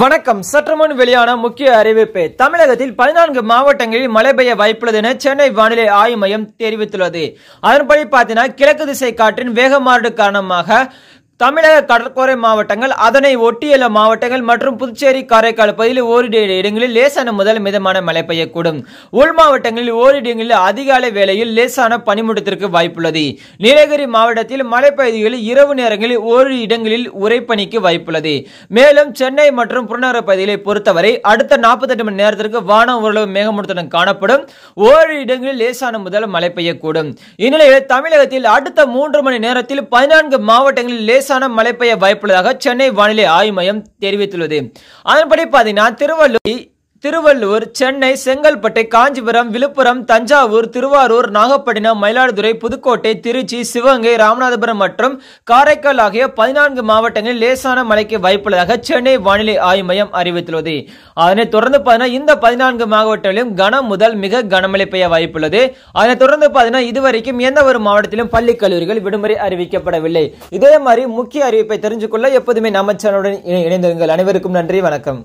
வணக்கம் சற்று முன் வெளியான முக்கிய அறிவிப்பு தமிழகத்தில் பதினான்கு மாவட்டங்களில் மழை பெய்ய வாய்ப்புள்ளது என சென்னை வானிலை ஆய்வு மையம் தெரிவித்துள்ளது அதன்படி பார்த்தீங்கன்னா கிழக்கு திசை காற்றின் வேகமாறு காரணமாக தமிழக கடற்கரை மாவட்டங்கள் அதனை ஒட்டியுள்ள மாவட்டங்கள் மற்றும் புதுச்சேரி காரைக்கால் பகுதியில் ஓரிரு இடங்களில் லேசான முதல் மிதமான மழை பெய்யக்கூடும் உள் மாவட்டங்களில் ஓரிரு இடங்களில் அதிகாலை வேளையில் லேசான பனிமூட்டத்திற்கு வாய்ப்புள்ளது நீலகிரி மாவட்டத்தில் மழை பகுதிகளில் இரவு நேரங்களில் ஓரிரு இடங்களில் உரைப்பணிக்கு வாய்ப்புள்ளது மேலும் சென்னை மற்றும் புறநகர பகுதிகளை பொறுத்தவரை அடுத்த நாற்பத்தெட்டு மணி நேரத்திற்கு வானம் ஓரளவு மேகமூட்டத்துடன் காணப்படும் ஓரிரு இடங்களில் லேசான முதல் மழை பெய்யக்கூடும் இந்நிலையில் தமிழகத்தில் அடுத்த மூன்று மணி நேரத்தில் பதினான்கு மாவட்டங்களில் லேசான லேசான மழை பெய்ய வாய்ப்புள்ளதாக சென்னை வானிலை ஆய்வு மையம் தெரிவித்துள்ளது அதன்படி பார்த்தீங்கன்னா திருவள்ளூர் திருவள்ளூர் சென்னை செங்கல்பட்டு காஞ்சிபுரம் விழுப்புரம் தஞ்சாவூர் திருவாரூர் நாகப்பட்டினம் மயிலாடுதுறை புதுக்கோட்டை திருச்சி சிவகங்கை ராமநாதபுரம் மற்றும் காரைக்கால் ஆகிய பதினான்கு மாவட்டங்களில் லேசான மழைக்கு வாய்ப்புள்ளதாக சென்னை வானிலை ஆய்வு மையம் அறிவித்துள்ளது அதனைத் தொடர்ந்து இந்த பதினான்கு மாவட்டங்களிலும் கனம் முதல் மிக கனமழை பெய்ய வாய்ப்புள்ளது அதனைத் தொடர்ந்து பார்த்தீங்கன்னா இதுவரைக்கும் எந்த ஒரு மாவட்டத்திலும் பள்ளி கல்லூரிகள் விடுமுறை அறிவிக்கப்படவில்லை இதே மாதிரி முக்கிய அறிவிப்பை தெரிஞ்சுக்கொள்ள எப்போதுமே நம்ம சேனலுடன் இணைந்திருங்கள் அனைவருக்கும் நன்றி வணக்கம்